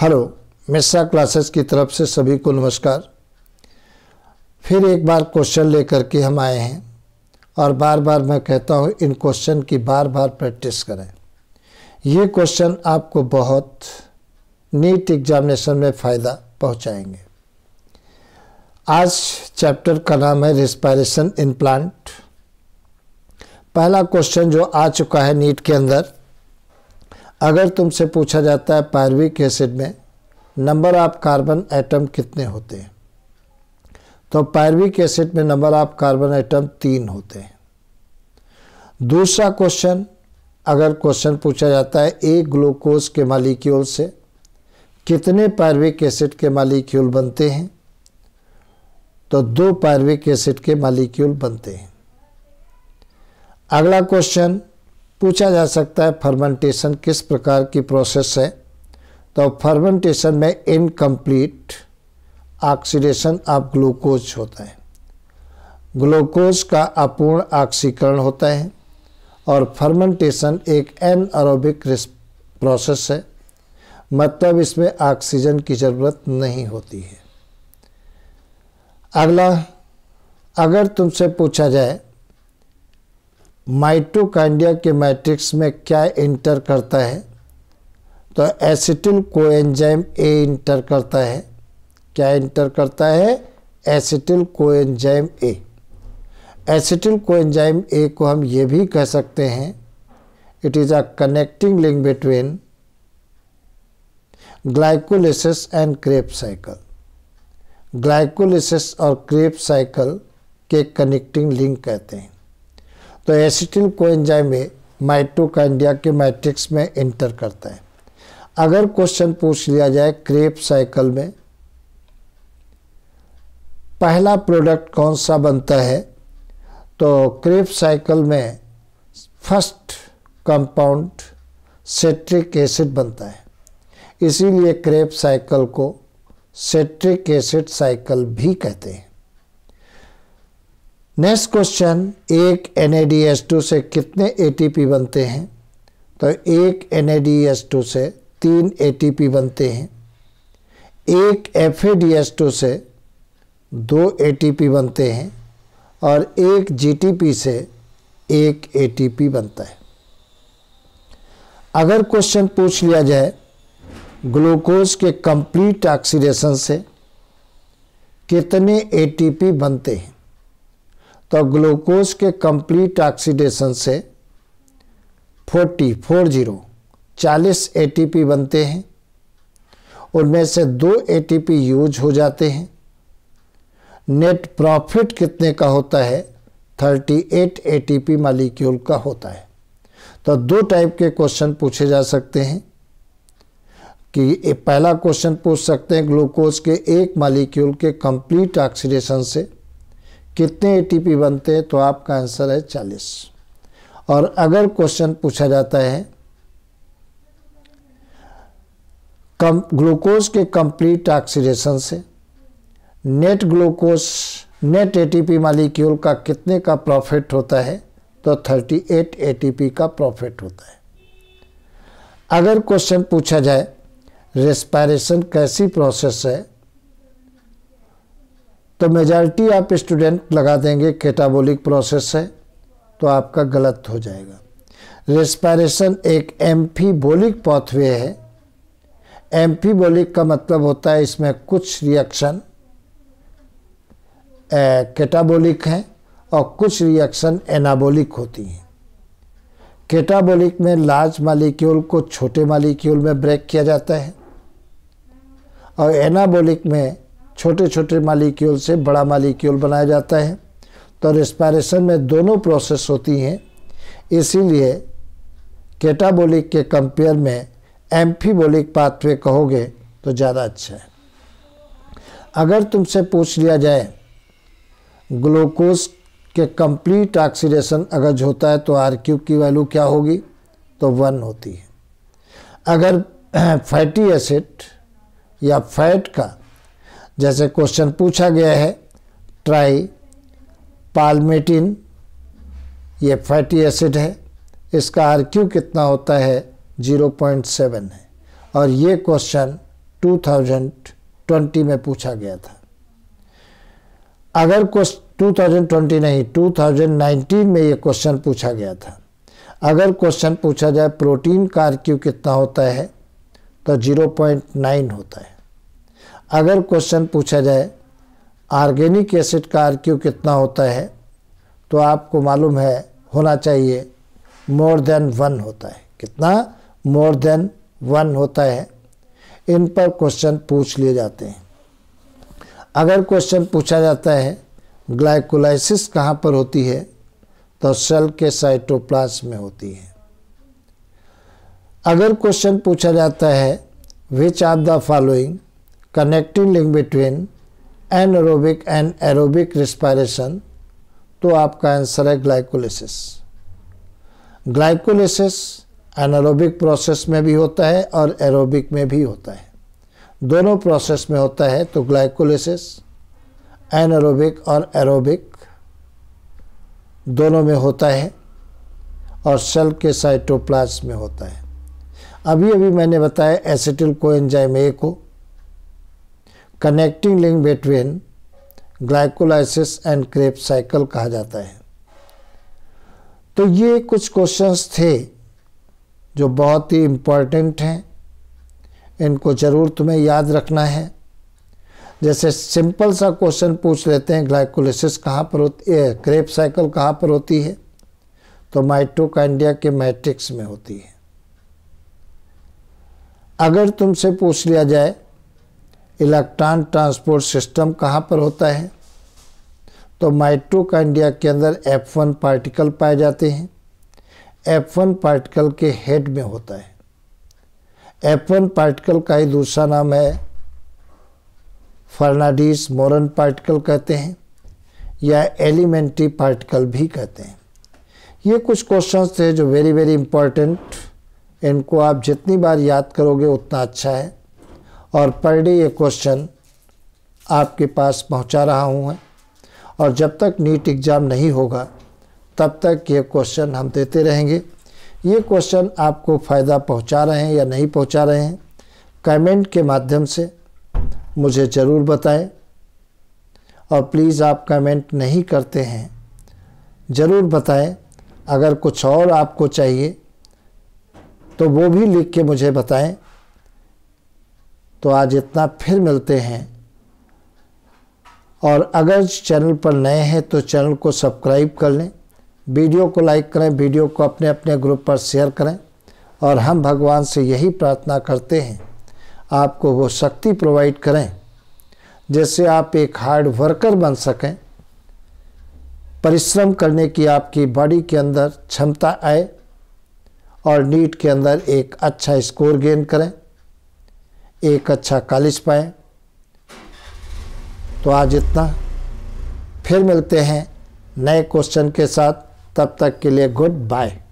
hello Mishra classes की तरफ से सभी को नमस्कार फिर एक बार क्वेश्चन लेकर के हम आए हैं और बार बार मैं कहता हूँ इन क्वेश्चन की बार बार प्रैक्टिस करें ये क्वेश्चन आपको बहुत नीट एग्जामिनेशन में फ़ायदा पहुँचाएंगे आज चैप्टर का नाम है रिस्पायरेशन प्लांट पहला क्वेश्चन जो आ चुका है नीट के अंदर अगर तुमसे पूछा जाता है पायरविक एसिड में नंबर ऑफ कार्बन एटम कितने होते हैं तो पायरविक एसिड में नंबर ऑफ कार्बन एटम तीन होते हैं दूसरा क्वेश्चन अगर क्वेश्चन पूछा जाता है एक ग्लूकोज के मालिक्यूल से कितने पायरविक एसिड के मालिक्यूल बनते हैं तो दो पायरविक एसिड के मालिक्यूल बनते हैं अगला क्वेश्चन पूछा जा सकता है फर्मेंटेशन किस प्रकार की प्रोसेस है तो फर्मेंटेशन में इनकम्प्लीट ऑक्सीडेशन ऑफ ग्लूकोज होता है ग्लूकोज का अपूर्ण ऑक्सीकरण होता है और फर्मेंटेशन एक एन अरोबिक प्रोसेस है मतलब इसमें ऑक्सीजन की ज़रूरत नहीं होती है अगला अगर तुमसे पूछा जाए माइटोकांड्रिया के मैट्रिक्स में क्या इंटर करता है तो एसिटिल कोएंजाइम ए इंटर करता है क्या इंटर करता है acetyl coenzyme A acetyl coenzyme A को हम ये भी कह सकते हैं it is a connecting link between glycolysis and Krebs cycle glycolysis और क्रेप साइकिल के कनेक्टिंग लिंक कहते हैं तो एसिटिल कोएंजाइम में माइटोकांडिया के मैट्रिक्स में इंटर करता है अगर क्वेश्चन पूछ लिया जाए क्रेप साइकिल में पहला प्रोडक्ट कौन सा बनता है तो क्रेप साइकिल में फर्स्ट कंपाउंड सेट्रिक एसिड बनता है इसीलिए क्रेप साइकिल को सेट्रिक एसिड साइकिल भी कहते हैं नेक्स्ट क्वेश्चन एक एन से कितने ए बनते हैं तो एक एन से तीन ए बनते हैं एक एफ से दो ए बनते हैं और एक जी से एक ए बनता है अगर क्वेश्चन पूछ लिया जाए ग्लूकोज के कंप्लीट ऑक्सीडेशन से कितने एटीपी बनते हैं तो ग्लूकोज के कंप्लीट ऑक्सीडेशन से 40 फोर जीरो चालीस ए बनते हैं उनमें से दो ए यूज हो जाते हैं नेट प्रॉफिट कितने का होता है 38 एटीपी मालिक्यूल का होता है तो दो टाइप के क्वेश्चन पूछे जा सकते हैं कि पहला क्वेश्चन पूछ सकते हैं ग्लूकोज के एक मालिक्यूल के कंप्लीट ऑक्सीडेशन से कितने एटीपी बनते हैं तो आपका आंसर है चालीस और अगर क्वेश्चन पूछा जाता है कम ग्लूकोज के कंप्लीट ऑक्सीडेशन से net glucose net ATP molecule का कितने का प्रॉफिट होता है तो 38 एटीपी का प्रॉफिट होता है अगर क्वेश्चन पूछा जाए रेस्पायरेशन कैसी प्रोसेस है तो मेजॉरिटी आप स्टूडेंट लगा देंगे कैटाबॉलिक प्रोसेस है तो आपका गलत हो जाएगा रेस्पायरेशन एक एम्फीबोलिक पॉथवे है एम्फीबोलिक का मतलब होता है इसमें कुछ रिएक्शन कैटाबोलिक हैं और कुछ रिएक्शन एनाबोलिक होती हैं कैटाबोलिक में लार्ज मालिक्यूल को छोटे मालिक्यूल में ब्रेक किया जाता है और एनाबोलिक में छोटे छोटे मालिक्यूल से बड़ा मालिक्यूल बनाया जाता है तो रेस्पायरेशन में दोनों प्रोसेस होती हैं इसीलिए कैटाबोलिक के कंपेयर में एम्फीबोलिक पाथवे कहोगे तो ज़्यादा अच्छा है अगर तुमसे पूछ लिया जाए ग्लूकोज के कंप्लीट ऑक्सीडेशन अगर होता है तो आर क्यूब की वैल्यू क्या होगी तो वन होती है अगर फैटी एसिड या फैट का जैसे क्वेश्चन पूछा गया है ट्राई पालमेटिन ये फैटी एसिड है इसका आर क्यू कितना होता है 0.7 है और ये क्वेश्चन 2020 में पूछा गया था अगर क्वेश्चन 2020 नहीं 2019 में ये क्वेश्चन पूछा गया था अगर क्वेश्चन पूछा जाए प्रोटीन का आर क्यू कितना होता है तो 0.9 होता है अगर क्वेश्चन पूछा जाए आर्गेनिक एसिड का आर क्यू कितना होता है तो आपको मालूम है होना चाहिए मोर देन वन होता है कितना मोर देन वन होता है इन पर क्वेश्चन पूछ लिए जाते हैं अगर क्वेश्चन पूछा जाता है ग्लाइकोलाइसिस कहाँ पर होती है तो सेल के साइटोप्लाज्म में होती है अगर क्वेश्चन पूछा जाता है which are the following connecting link between anaerobic and aerobic respiration तो आपका आंसर है ग्लाइकोलिसिस ग्लाइकोलिसिस एनारोबिक प्रोसेस में भी होता है और एरोबिक में भी होता है दोनों प्रोसेस में होता है तो ग्लाइकोलिसिस एनारोबिक और एरोबिक दोनों में होता है और सेल के साइटोप्लाज्म में होता है अभी अभी मैंने बताया एसिटिल एंजाइम ए को connecting link between glycolysis and Krebs cycle कहा जाता है तो ये कुछ क्वेश्चंस थे जो बहुत ही इम्पॉर्टेंट हैं इनको ज़रूर तुम्हें याद रखना है जैसे सिंपल सा क्वेश्चन पूछ लेते हैं ग्लाइकोलिसिस कहाँ पर होती है क्रेप साइकिल कहाँ पर होती है तो माइटोकांड्रिया के मैट्रिक्स में होती है अगर तुमसे पूछ लिया जाए इलेक्ट्रॉन ट्रांसपोर्ट सिस्टम कहाँ पर होता है तो माइट्रोकांडिया के अंदर एफ वन पार्टिकल पाए जाते हैं एफ वन पार्टिकल के हेड में होता है एफ वन पार्टिकल का ही दूसरा नाम है फर्नाडिस मोरन पार्टिकल कहते हैं या एलिमेंट्री पार्टिकल भी कहते हैं ये कुछ क्वेश्चंस थे जो वेरी वेरी इंपॉर्टेंट इनको आप जितनी बार याद करोगे उतना अच्छा है और पर डे ये क्वेश्चन आपके पास पहुंचा रहा हूं मैं और जब तक नीट एग्ज़ाम नहीं होगा तब तक ये क्वेश्चन हम देते रहेंगे ये क्वेश्चन आपको फ़ायदा पहुंचा रहे हैं या नहीं पहुंचा रहे हैं कमेंट के माध्यम से मुझे ज़रूर बताएं और प्लीज़ आप कमेंट नहीं करते हैं ज़रूर बताएं अगर कुछ और आपको चाहिए तो वो भी लिख के मुझे बताएं तो आज इतना फिर मिलते हैं और अगर चैनल पर नए हैं तो चैनल को सब्सक्राइब कर लें वीडियो को लाइक करें वीडियो को अपने अपने ग्रुप पर शेयर करें और हम भगवान से यही प्रार्थना करते हैं आपको वो शक्ति प्रोवाइड करें जिससे आप एक हार्ड वर्कर बन सकें परिश्रम करने की आपकी बॉडी के अंदर क्षमता आए और नीट के अंदर एक अच्छा स्कोर गेन करें एक अच्छा कॉलेज पाए तो आज इतना फिर मिलते हैं नए क्वेश्चन के साथ तब तक के लिए गुड बाय